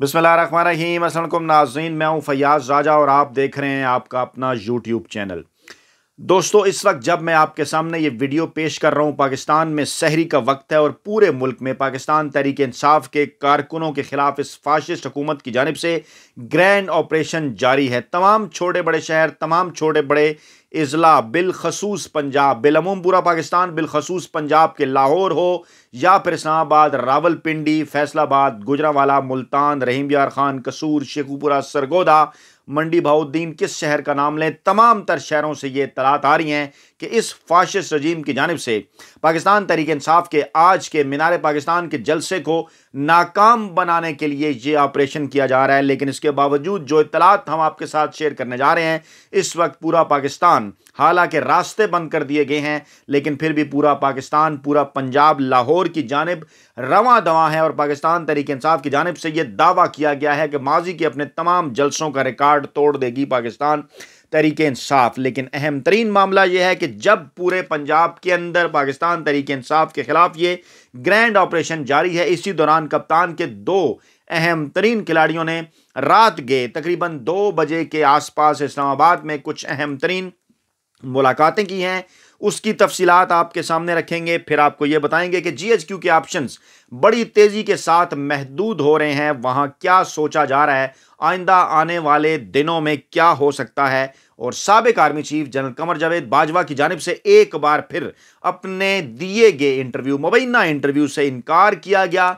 बसमीम असलम नाजरीन मैं हूँ फयाज राजा और आप देख रहे हैं आपका अपना यूट्यूब चैनल दोस्तों इस वक्त जब मैं आपके सामने ये वीडियो पेश कर रहा हूँ पाकिस्तान में शहरी का वक्त है और पूरे मुल्क में पाकिस्तान तहरीक इंसाफ के कारकुनों के ख़िलाफ़ इस फाशिस्ट हुकूमत की जानब से ग्रैंड ऑपरेशन जारी है तमाम छोटे बड़े शहर तमाम छोटे बड़े अजला बिलखसूस पंजाब बिलमुम पाकिस्तान बिलखसूस पंजाब के लाहौर हो या फिर इस्लामाबाद रावलपिंडी फैसलाबाद गुजरावाला मुल्तान रहीम यार खान कसूर शेखुपुरा सरगोदा मंडी भाउद्दीन किस शहर का नाम लें तमाम तर शहरों से ये तलात आ रही हैं कि इस फाशिस रजीम की जानब से पाकिस्तान तहरीक इंसाफ के आज के मीनार पाकिस्तान के जलसे को नाकाम बनाने के लिए ये ऑपरेशन किया जा रहा है लेकिन इसके बावजूद जो इतलात हम आपके साथ शेयर करने जा रहे हैं इस वक्त पूरा पाकिस्तान हालांकि रास्ते बंद कर दिए गए हैं लेकिन फिर भी पूरा पाकिस्तान पूरा पंजाब लाहौर की जानब रवा दवा है और पाकिस्तान तरीके इंसाफ की जानब से यह दावा किया गया है कि माजी के अपने तमाम जलसों का रिकॉर्ड तोड़ देगी पाकिस्तान तरीके इंसाफ लेकिन अहम तरीन मामला यह है कि जब पूरे पंजाब के अंदर पाकिस्तान तरीके इंसाफ के ख़िलाफ़ ये ग्रैंड ऑपरेशन जारी है इसी दौरान कप्तान के दो अहम तरीन खिलाड़ियों ने रात गए तकरीबन दो बजे के आसपास इस्लामाबाद में कुछ अहम तरीन मुलाकातें की हैं उसकी तफसीत आपके सामने रखेंगे फिर आपको ये बताएंगे कि जी एच क्यू के ऑप्शन बड़ी तेज़ी के साथ महदूद हो रहे हैं वहाँ क्या सोचा जा रहा है आइंदा आने वाले दिनों में क्या हो सकता है और सबक army chief general Qamar Javed Bajwa की जानब से एक बार फिर अपने दिए गए इंटरव्यू मुबैना इंटरव्यू से इनकार किया गया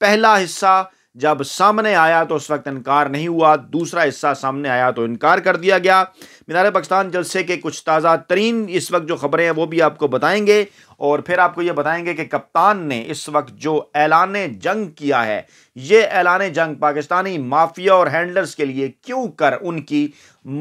पहला हिस्सा जब सामने आया तो उस वक्त इनकार नहीं हुआ दूसरा हिस्सा सामने आया तो इनकार कर दिया गया मीनार पाकिस्तान जलसे के कुछ ताज़ा तरीन इस वक्त जो खबरें हैं वो भी आपको बताएंगे और फिर आपको ये बताएंगे कि कप्तान ने इस वक्त जो ऐलान जंग किया है ये ऐलान जंग पाकिस्तानी माफिया और हैंडलर्स के लिए क्यों कर उनकी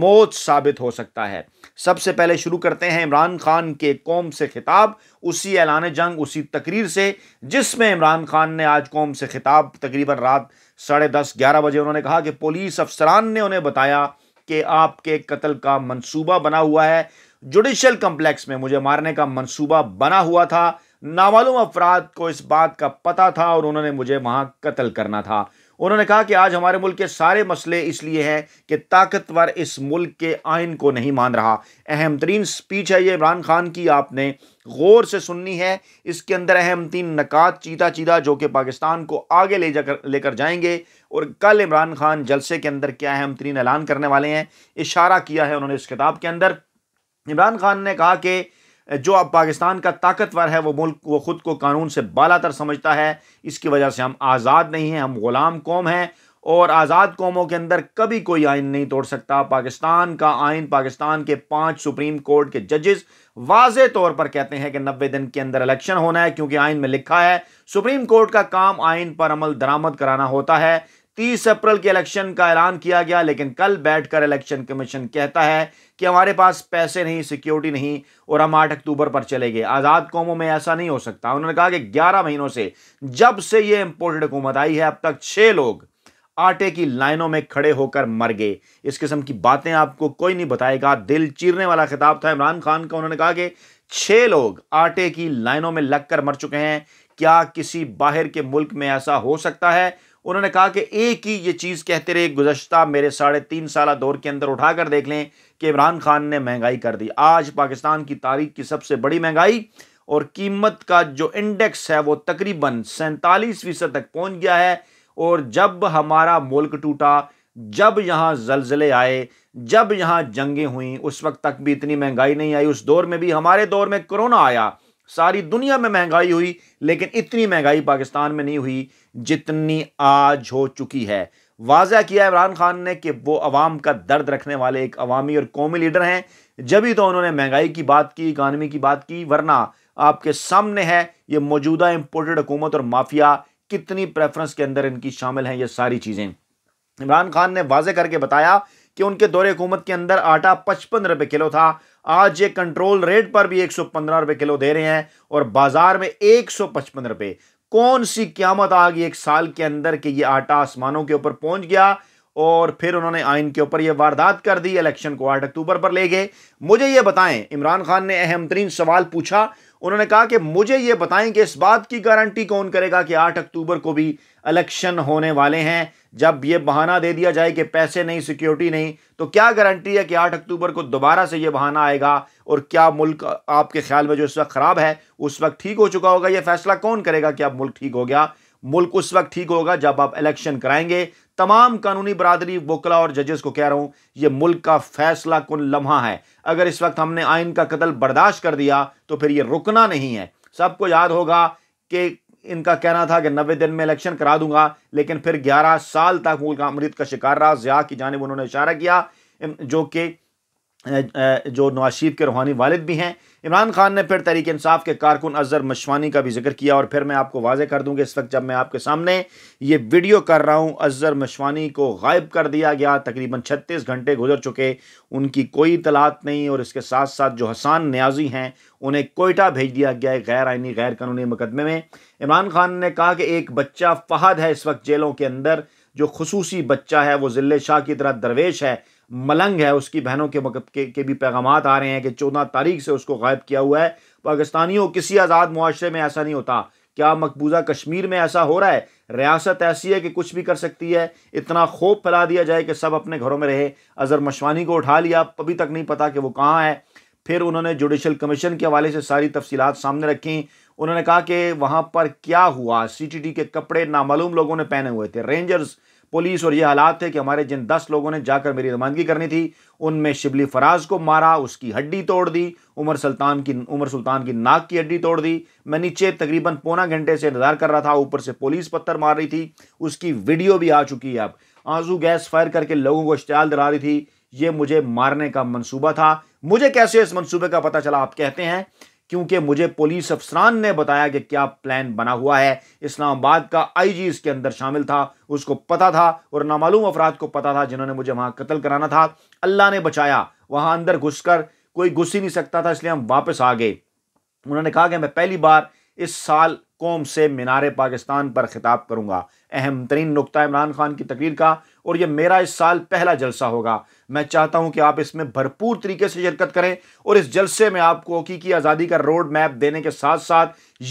मौत साबित हो सकता है सबसे पहले शुरू करते हैं इमरान खान के कौम से खिताब उसी ऐलान जंग उसी तकरीर से जिसमें इमरान खान ने आज कौम से खिताब तकरीबन रात साढ़े दस ग्यारह बजे उन्होंने कहा कि पुलिस अफसरान ने उन्हें बताया कि आपके कत्ल का मनसूबा बना हुआ है जुडिशियल कंप्लेक्स में मुझे मारने का मंसूबा बना हुआ था नामालूम अफराद को इस बात का पता था और उन्होंने मुझे वहां कत्ल करना था उन्होंने कहा कि आज हमारे मुल्क के सारे मसले इसलिए हैं कि ताकतवर इस मुल्क के आइन को नहीं मान रहा अहम तरीन स्पीच है ये इमरान खान की आपने गौर से सुननी है इसके अंदर अहम तीन नकात चीदा चीदा जो कि पाकिस्तान को आगे ले जाकर लेकर जाएंगे और कल इमरान खान जलसे के अंदर क्या अहम तरीन ऐलान करने वाले हैं इशारा किया है उन्होंने इस किताब के अंदर इमरान खान ने कहा कि जो अब पाकिस्तान का ताकतवर है वो मुल्क वो ख़ुद को कानून से बालातर समझता है इसकी वजह से हम आज़ाद नहीं हैं हम ग़ुलाम कौम हैं और आज़ाद कौमों के अंदर कभी कोई आइन नहीं तोड़ सकता पाकिस्तान का आइन पाकिस्तान के पांच सुप्रीम कोर्ट के जजेस वाज तौर पर कहते हैं कि नब्बे दिन के अंदर इलेक्शन होना है क्योंकि आइन में लिखा है सुप्रीम कोर्ट का काम आइन पर अमल दरामद कराना होता है 30 अप्रैल के इलेक्शन का ऐलान किया गया लेकिन कल बैठकर इलेक्शन कमीशन कहता है कि हमारे पास पैसे नहीं सिक्योरिटी नहीं और हम आठ अक्टूबर पर चले गए आज़ाद कौमों में ऐसा नहीं हो सकता उन्होंने कहा कि ग्यारह महीनों से जब से ये इंपोर्टेड हुकूमत आई है अब तक छह लोग आटे की लाइनों में खड़े होकर मर गए इस किस्म की बातें आपको कोई नहीं बताएगा दिल चीरने वाला खिताब था इमरान खान का उन्होंने कहा कि छह लोग आटे की लाइनों में लगकर मर चुके हैं क्या किसी बाहर के मुल्क में ऐसा हो सकता है उन्होंने कहा कि एक ही ये चीज़ कहते रहे गुजशत मेरे साढ़े तीन साल दौर के अंदर उठाकर देख लें कि इमरान खान ने महंगाई कर दी आज पाकिस्तान की तारीख की सबसे बड़ी महंगाई और कीमत का जो इंडेक्स है वो तकरीबन सैंतालीस फीसद तक पहुंच गया है और जब हमारा मुल्क टूटा जब यहाँ जलजले आए जब यहाँ जंगें हुई उस वक्त तक भी इतनी महंगाई नहीं आई उस दौर में भी हमारे दौर में कोरोना आया सारी दुनिया में महंगाई हुई लेकिन इतनी महंगाई पाकिस्तान में नहीं हुई जितनी आज हो चुकी है वाजह किया इमरान खान ने कि वो अवाम का दर्द रखने वाले एक अवामी और कौमी लीडर हैं जब ही तो उन्होंने महंगाई की बात की इकानमी की बात की वरना आपके सामने है ये मौजूदा इम्पोर्टेड हुकूमत और माफिया कितनी प्रेफरेंस के अंदर इनकी शामिल हैं ये सारी चीज़ें इमरान खान ने वाजे करके बताया कि उनके दौरे हुकूमत के अंदर आटा पचपन रुपये किलो था आज ये कंट्रोल रेट पर भी एक सौ पंद्रह रुपए किलो दे रहे हैं और बाजार में एक सौ पचपन रुपए कौन सी क्यामत आ गई एक साल के अंदर कि ये आटा आसमानों के ऊपर पहुंच गया और फिर उन्होंने आइन के ऊपर यह वारदात कर दी इलेक्शन को आठ अक्टूबर पर ले गए मुझे ये बताएं इमरान खान ने अहम तरीन सवाल पूछा उन्होंने कहा कि मुझे ये बताएं कि इस बात की गारंटी कौन करेगा कि 8 अक्टूबर को भी इलेक्शन होने वाले हैं जब ये बहाना दे दिया जाए कि पैसे नहीं सिक्योरिटी नहीं तो क्या गारंटी है कि 8 अक्टूबर को दोबारा से ये बहाना आएगा और क्या मुल्क आपके ख्याल में जो इस वक्त ख़राब है उस वक्त ठीक हो चुका होगा यह फैसला कौन करेगा कि अब मुल्क ठीक हो गया मुल्क उस वक्त ठीक होगा जब आप इलेक्शन कराएंगे तमाम कानूनी बरदरी वकला और जजेस को कह रहा हूं यह मुल्क का फैसला कन लम्हा है अगर इस वक्त हमने आइन का कत्ल बर्दाश्त कर दिया तो फिर यह रुकना नहीं है सबको याद होगा कि इनका कहना था कि नबे दिन में इलेक्शन करा दूंगा लेकिन फिर ग्यारह साल तक मुल्क अमृत का शिकार रहा जिया की जानब उन्होंने इशारा किया जो कि जो नवाज शरीफ के रूहानी वालद भी हैं इमरान खान ने फिर तहरीक इंसाफ के कारकुन अजहर मशवानी का भी जिक्र किया और फिर मैं आपको वाजे कर दूँगी इस वक्त जब मैं आपके सामने ये वीडियो कर रहा हूँ अजहर मशवानी को गायब कर दिया गया तकरीबन छत्तीस घंटे गुजर चुके उनकी कोई तलात नहीं और इसके साथ साथ जो हसान न्याजी हैं उन्हें कोयटा भेज दिया गया है गैर आइनी गैर कानूनी मुकदमे में इमरान खान ने कहा कि एक बच्चा फहद है इस वक्त जेलों के अंदर जो खसूसी बच्चा है वो जिले शाह की तरह दरवेश है मलंग है उसकी बहनों के के, के भी पैगाम आ रहे हैं कि चौदह तारीख से उसको गायब किया हुआ है पाकिस्तानियों किसी आज़ाद मुआरे में ऐसा नहीं होता क्या मकबूजा कश्मीर में ऐसा हो रहा है रियासत ऐसी है कि कुछ भी कर सकती है इतना खौफ फैला दिया जाए कि सब अपने घरों में रहे अज़र मशवानी को उठा लिया अभी तक नहीं पता कि वो कहाँ है फिर उन्होंने जुडिशल कमीशन के हवाले से सारी तफसीत सामने रखी उन्होंने कहा कि वहाँ पर क्या हुआ सी टी टी के कपड़े नामालूम लोगों ने पहने हुए थे रेंजर्स पुलिस और ये हालात थे कि हमारे जिन दस लोगों ने जाकर मेरी रमानगी करनी थी उनमें शिबली फराज को मारा उसकी हड्डी तोड़ दी उमर सुल्तान की उमर सुल्तान की नाक की हड्डी तोड़ दी मैं नीचे तकरीबन पौना घंटे से इंतजार कर रहा था ऊपर से पुलिस पत्थर मार रही थी उसकी वीडियो भी आ चुकी है अब आंसू गैस फायर करके लोगों को इश्तियाल दिला रही थी ये मुझे मारने का मनसूबा था मुझे कैसे इस मनसूबे का पता चला आप कहते हैं क्योंकि मुझे पुलिस अफसरान ने बताया कि क्या प्लान बना हुआ है इस्लामाबाद का आईजी इसके अंदर शामिल था उसको पता था और नामालूम अफराद को पता था जिन्होंने मुझे वहां कत्ल कराना था अल्लाह ने बचाया वहां अंदर घुसकर कोई घुस ही नहीं सकता था इसलिए हम वापस आ गए उन्होंने कहा कि मैं पहली बार इस साल कौम से मीनार पाकिस्तान पर खिताब करूँगा अहम तरीन नुकता इमरान खान की तकरीर का और यह मेरा इस साल पहला जलसा होगा मैं चाहता हूँ कि आप इसमें भरपूर तरीके से शिरकत करें और इस जलसे में आपको हकीकी आज़ादी का रोड मैप देने के साथ साथ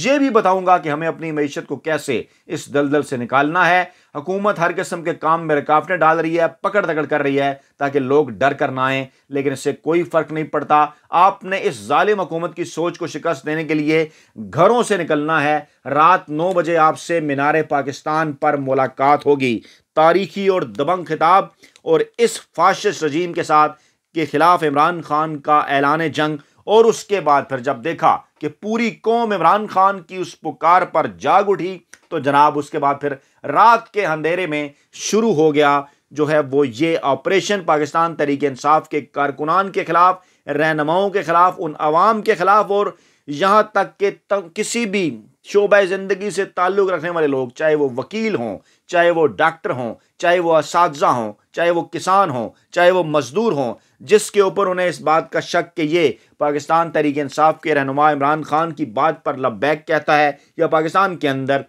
ये भी बताऊँगा कि हमें अपनी मीशत को कैसे इस दलदल से निकालना है हुकूमत हर किस्म के काम में रुकावटें डाल रही है पकड़ तकड़ कर रही है ताकि लोग डर कर ना आए लेकिन इससे कोई फ़र्क नहीं पड़ता आपने इस ालिम हुकूमत की सोच को शिकस्त देने के लिए घरों से निकलना है रात नौ बजे आपसे मीनार पाकिस्तान पर मुलाकात होगी तारीखी और दबंग खिताब और इस फाश रजीम के साथ के ख़िलाफ़ इमरान खान का ऐलान जंग और उसके बाद फिर जब देखा कि पूरी कौम इमरान खान की उस पुकार पर जाग उठी तो जनाब उसके बाद फिर रात के अंधेरे में शुरू हो गया जो है वो ये ऑपरेशन पाकिस्तान तरीके इंसाफ के कारकुनान के ख़िलाफ़ रहनुमाओं के ख़िलाफ़ उन आवाम के ख़िलाफ़ और यहाँ तक कि किसी भी शोब ज़िंदगी से ताल्लुक़ रखने वाले लोग चाहे वो वकील हों चाहे वो डॉक्टर हों चाहे वो इस हों चाहे वो किसान हों चाहे वो मज़दूर हों जिसके ऊपर उन्हें इस बात का शक कि ये पाकिस्तान तरीके इंसाफ के रहनुमा इमरान खान की बात पर लबैक कहता है या पाकिस्तान के अंदर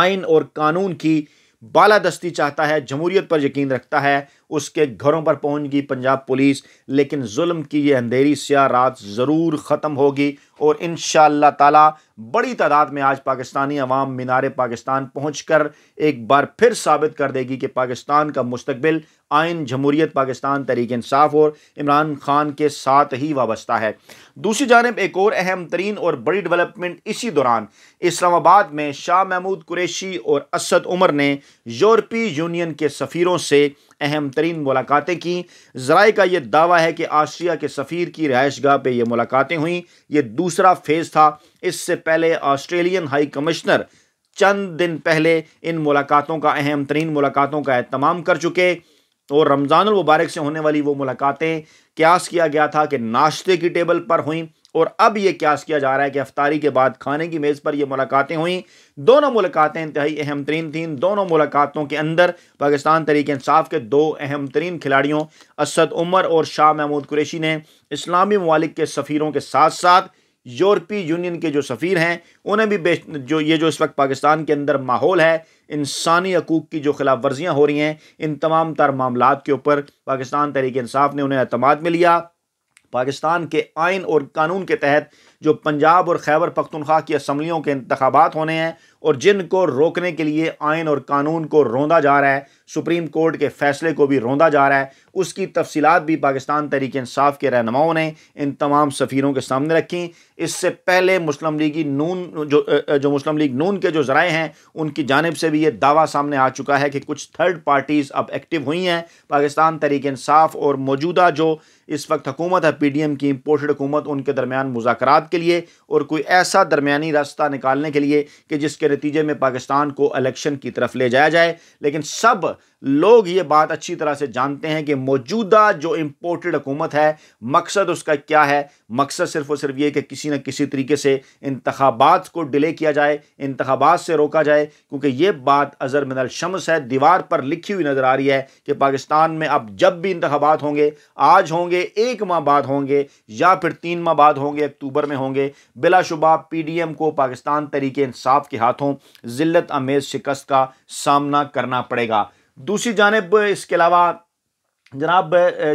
आइन और कानून की बालादस्ती चाहता है जमहूरियत पर यकीन रखता है उसके घरों पर पहुंच गई पंजाब पुलिस लेकिन जुल्म की ये अंधेरी सिया रात ज़रूर ख़त्म होगी और इन ताला बड़ी तादाद में आज पाकिस्तानी अवाम मीनार पाकिस्तान पहुँच कर एक बार फिर साबित कर देगी कि पाकिस्तान का मुस्तबिल आयन जमहूरीत पाकिस्तान तरीक इंसाफ और इमरान खान के साथ ही वाबस्ता है दूसरी जानब एक और अहम तरीन और बड़ी डेवलपमेंट इसी दौरान इस्लामाबाद में शाह महमूद कुरेशी और असद उमर ने यूरोपीय यूनियन के सफ़ीरों से अहम तरीन मुलाकातें की जराए का यह दावा है कि आस्ट्रिया के सफ़ीर की रहाइश गाह पर यह मुलाकातें हुई ये दूसरा फेज़ था इससे पहले ऑस्ट्रेलियन हाई कमिश्नर चंद दिन पहले इन मुलाकातों का अहम तरीन मुलाकातों का अहतमाम कर चुके और रमज़ान मुबारक से होने वाली वो मुलाकातें क्यास किया गया था कि नाश्ते की टेबल पर हुई और अब यह क्यास किया जा रहा है कि अफ्तारी के बाद खाने की मेज़ पर यह मुलाकातें हुई दोनों मुलाकातें इंतहाई अहम तरीन थीं दोनों मुलाकातों के अंदर पाकिस्तान तरीक इंसाफ के दो अहम तरीन खिलाड़ियों असद उमर और शाह महमूद कुरेशी ने इस्लामी ममालिक के सफ़ीरों के साथ साथ यूरोपीय यूनियन के जो सफ़ीर हैं उन्हें भी जो ये जो इस वक्त पाकिस्तान के अंदर माहौल है इंसानी हकूक़ की जो खिलाफ वर्जियाँ हो रही हैं इन तमाम तर मामला के ऊपर पाकिस्तान तहरीक इंसाफ ने उन्हें अतमाद में लिया पाकिस्तान के आइन और कानून के तहत जो पंजाब और खैबर पख्तनख्वा की असम्बलियों के इंतबात होने हैं और जिनको रोकने के लिए आयन और कानून को रोंदा जा रहा है सुप्रीम कोर्ट के फैसले को भी रोंदा जा रहा है उसकी तफसीत भी पाकिस्तान तहरीक इंसाफ के रहनुमाओं ने इन तमाम सफ़ीरों के सामने रखी इससे पहले मुस्लिम लीगी नून जो जो मुस्लिम लीग नून के जो ज़राए हैं उनकी जानब से भी ये दावा सामने आ चुका है कि कुछ थर्ड पार्टीज़ अब एक्टिव हुई हैं पाकिस्तान तहरीक इंसाफ और मौजूदा जो इस वक्त हुकूमत है पी डी एम की इम्पोर्टेड हुकूमत उनके दरमियान मुजाक के लिए और कोई ऐसा दरमियानी रास्ता निकालने के लिए कि जिसके नतीजे में पाकिस्तान को इलेक्शन की तरफ ले जाया जाए लेकिन सब लोग ये बात अच्छी तरह से जानते हैं कि मौजूदा जो इम्पोर्टेड हुकूमत है मकसद उसका क्या है मकसद सिर्फ और सिर्फ ये कि किसी न किसी तरीके से इंतबात को डिले किया जाए इंतबात से रोका जाए क्योंकि ये बात अज़र मिनल शम्स है दीवार पर लिखी हुई नज़र आ रही है कि पाकिस्तान में अब जब भी इंतबात होंगे आज होंगे एक माह बाद होंगे या फिर तीन माह बाद होंगे अक्टूबर में होंगे बिलाशुबा पी डी एम को पाकिस्तान तरीके इंसाफ के हाथों ज़िलत आमेज़ शिकस्त का सामना करना पड़ेगा दूसरी जानब इसके अलावा जनाब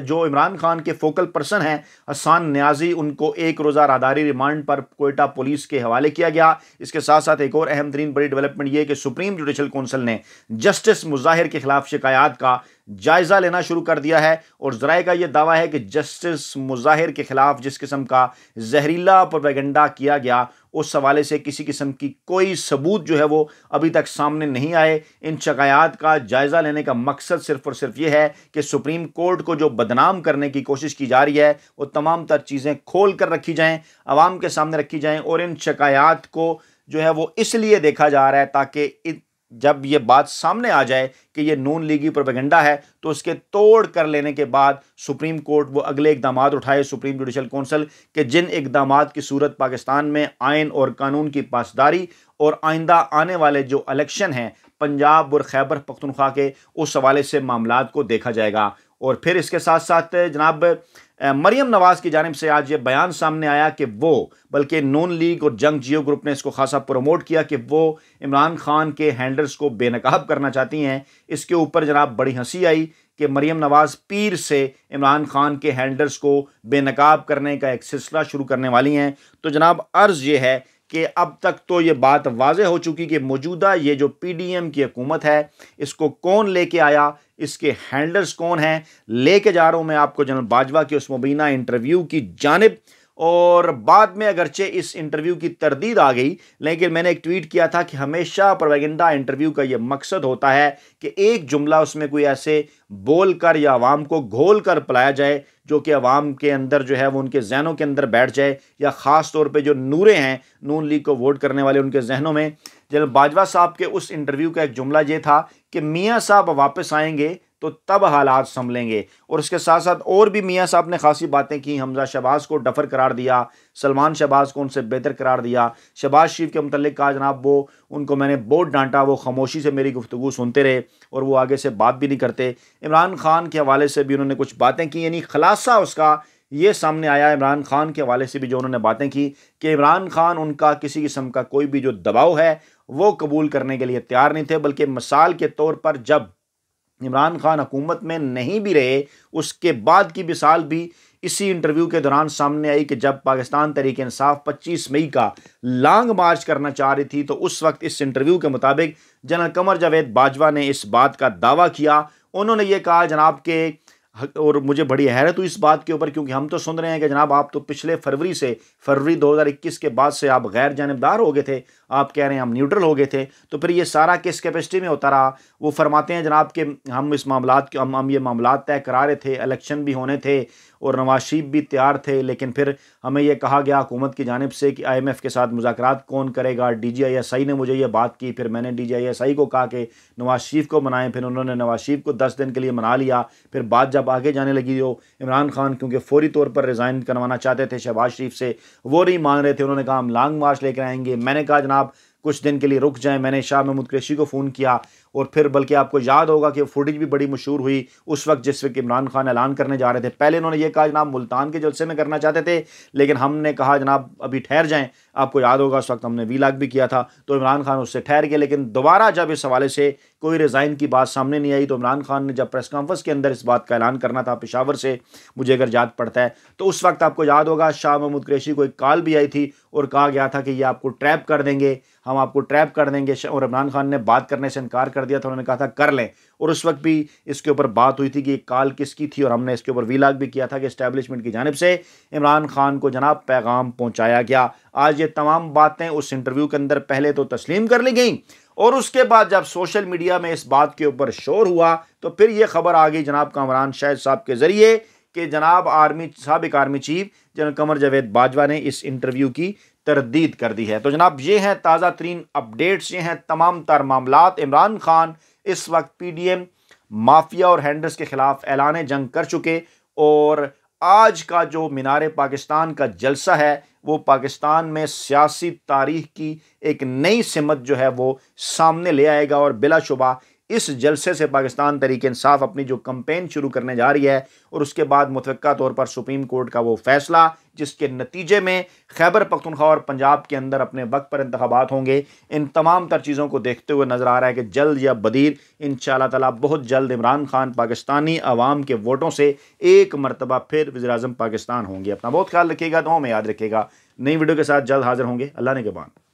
जो इमरान खान के फोकल पर्सन हैं असान न्याजी उनको एक रोज़ा रादारी रिमांड पर कोयटा पुलिस के हवाले किया गया इसके साथ साथ एक और अहम तरीन बड़ी डेवलपमेंट ये कि सुप्रीम जुडिशल कौंसिल ने जस्टिस मुजाहिर के खिलाफ शिकायत का जायज़ा लेना शुरू कर दिया है और ज़राए का यह दावा है कि जस्टिस मुजाहिर के खिलाफ जिस किस्म का जहरीला प्रोपेगेंडा किया गया उस हवाले से किसी किस्म की कोई सबूत जो है वो अभी तक सामने नहीं आए इन शिकायात का जायज़ा लेने का मकसद सिर्फ और सिर्फ ये है कि सुप्रीम कोर्ट को जो बदनाम करने की कोशिश की जा रही है वो तमाम तर चीज़ें खोल कर रखी जाएँ आवाम के सामने रखी जाएँ और इन शिकायात को जो है वो इसलिए देखा जा रहा है ताकि जब ये बात सामने आ जाए कि ये नून लीगी प्रोपेगेंडा है तो उसके तोड़ कर लेने के बाद सुप्रीम कोर्ट वो अगले इकदाम उठाए सुप्रीम जुडिशल कौंसल के जिन इकदाम की सूरत पाकिस्तान में आयन और कानून की पासदारी और आइंदा आने वाले जो इलेक्शन हैं पंजाब और खैबर पख्तनख्वा के उस हवाले से मामला को देखा जाएगा और फिर इसके साथ साथ जनाब मरियम नवाज़ की जानब से आज ये बयान सामने आया कि वो बल्कि नून लीग और जंग जियो ग्रुप ने इसको खासा प्रमोट किया कि वो इमरान खान के हैंडल्स को बेनकाब करना चाहती हैं इसके ऊपर जनाब बड़ी हंसी आई कि मरियम नवाज़ पीर से इमरान खान के हैंडल्स को बेनकाब करने का एक सिलसिला शुरू करने वाली हैं तो जनाब अर्ज़ ये है कि अब तक तो ये बात वाज हो चुकी कि मौजूदा ये जो पीडीएम की हुकूमत है इसको कौन लेके आया इसके हैंडलर्स कौन हैं लेके जा रहा हूँ मैं आपको जनरल बाजवा की उस मुबीना इंटरव्यू की जानब और बाद में अगरचे इस इंटरव्यू की तरदीद आ गई लेकिन मैंने एक ट्वीट किया था कि हमेशा प्रोवेगेंडा इंटरव्यू का यह मकसद होता है कि एक जुमला उसमें कोई ऐसे बोल कर या आवाम को घोल कर पलाया जाए जो कि अवाम के अंदर जो है वो उनके जहनों के अंदर बैठ जाए या ख़ास तौर पर जो नूरे हैं नून लीग को वोट करने वाले उनके जहनों में जनरल बाजवा साहब के उस इंटरव्यू का एक जुमला ये था कि मियाँ साहब वापस आएंगे तो तब हालात संभलेंगे और उसके साथ साथ और भी मियाँ साहब ने खासी बातें की हमजा शबाज को डफर करार दिया सलमान शबाज को उनसे बेहतर करार दिया शबाज शरीफ के मतलब कहा जनाब वो उनको मैंने बहुत डांटा वो खामोशी से मेरी गुफ्तु सुनते रहे और वो आगे से बात भी नहीं करते इमरान खान के हवाले से भी उन्होंने कुछ बातें की यानी खलासा उसका ये सामने आया इमरान खान के हवाले से भी जो उन्होंने बातें की कि इमरान खान उनका किसी किस्म का कोई भी जो दबाव है वो कबूल करने के लिए तैयार नहीं थे बल्कि मिसाल के तौर पर जब इमरान खान हुकूमत में नहीं भी रहे उसके बाद की मिसाल भी इसी इंटरव्यू के दौरान सामने आई कि जब पाकिस्तान तरीके इंसाफ 25 मई का लॉन्ग मार्च करना चाह रही थी तो उस वक्त इस इंटरव्यू के मुताबिक जनरल कमर जावेद बाजवा ने इस बात का दावा किया उन्होंने ये कहा जनाब के और मुझे बड़ी हैरत हुई इस बात के ऊपर क्योंकि हम तो सुन रहे हैं कि जनाब आप तो पिछले फरवरी से फरवरी 2021 के बाद से आप गैर जानबदार हो गए थे आप कह रहे हैं हम न्यूट्रल हो गए थे तो फिर ये सारा किस कैपेसिटी में होता रहा वो फरमाते हैं जनाब के हम इस मामला हम हम ये मामला तय करा रहे थे इलेक्शन भी होने थे और नवाज शरीफ भी तैयार थे लेकिन फिर हमें यह कहा गया हुकूमत की जानब से कि आई एम एफ़ के साथ मुजाकर कौन करेगा D G I S I ने मुझे यह बात की फिर मैंने D G I S I को कहा कि नवाज शरीफ को मनाएं फिर उन्होंने नवाज शरीफ को दस दिन के लिए मना लिया फिर बात जब आगे जाने लगी तो इमरान खान क्योंकि फौरी तौर पर रिज़ाइन करवाना चाहते थे शहबाज शरीफ से वो नहीं मान रहे थे उन्होंने कहा हम लॉन्ग मार्च लेकर आएंगे मैंने कहा जनाब कुछ दिन के लिए रुक जाएं मैंने शाह महमूद कैशी को फ़ोन किया और फिर बल्कि आपको याद होगा कि फुटेज भी बड़ी मशहूर हुई उस वक्त जिस वक्त इमरान खान ऐलान करने जा रहे थे पहले उन्होंने ये कहा जनाब मुल्तान के जलसे में करना चाहते थे लेकिन हमने कहा जनाब अभी ठहर जाएँ आपको याद होगा उस वक्त हमने वी लाख भी किया था तो इमरान खान उससे ठहर गए लेकिन दोबारा जब इस हवाले से कोई रिज़ाइन की बात सामने नहीं आई तो इमरान खान ने जब प्रेस कॉन्फ्रेंस के अंदर इस बात का ऐलान करना था पेशावर से मुझे अगर याद पड़ता है तो उस वक्त आपको याद होगा शाह महमूद कैशी को एक कॉल भी आई थी और कहा गया था कि ये आपको ट्रैप कर देंगे हम आपको ट्रैप कर देंगे और इमरान खान ने बात करने से इनकार कर दिया था उन्होंने कहा था कर लें और उस वक्त भी इसके ऊपर बात हुई थी कि कॉल किसकी थी और हमने इसके ऊपर वीलाग भी किया था कि इस्टेबलिशमेंट की जानब से इमरान खान को जनाब पैगाम पहुँचाया गया आज ये तमाम बातें उस इंटरव्यू के अंदर पहले तो तस्लीम कर ली गई और उसके बाद जब सोशल मीडिया में इस बात के ऊपर शोर हुआ तो फिर ये खबर आ गई जनाब कामरान शाहिद साहब के ज़रिए कि जनाब आर्मी सबक army chief general Qamar Javed Bajwa ने इस इंटरव्यू की तरदीद कर दी है तो जनाब ये हैं ताज़ा तरीन अपडेट्स ये हैं तमाम तर मामला इमरान खान इस वक्त पी डी एम माफिया और हैंडर्स के ख़िलाफ़ ऐलान जंग कर चुके और आज का जो मीनार पाकिस्तान का जलसा है वो पाकिस्तान में सियासी तारीख की एक नई समत जो है वो सामने ले आएगा और बिलाशुबा इस जलसे से पाकिस्तान तहरीक इंसाफ अपनी जो कंपेन शुरू करने जा रही है और उसके बाद मुतव तौर पर सुप्रीम कोर्ट का वो फैसला जिसके नतीजे में खैबर पख्तनख्वा और पंजाब के अंदर अपने वक्त पर इंतबात होंगे इन तमाम तर चीज़ों को देखते हुए नज़र आ रहा है कि जल्द या बदीर इन तला बहुत जल्द इमरान खान पाकिस्तानी आवाम के वोटों से एक मरतबा फिर वजर अजम पाकिस्तान होंगे अपना बहुत ख्याल रखिएगा तो में याद रखेगा नई वीडियो के साथ जल्द हाजिर होंगे अल्लाह ने के बाद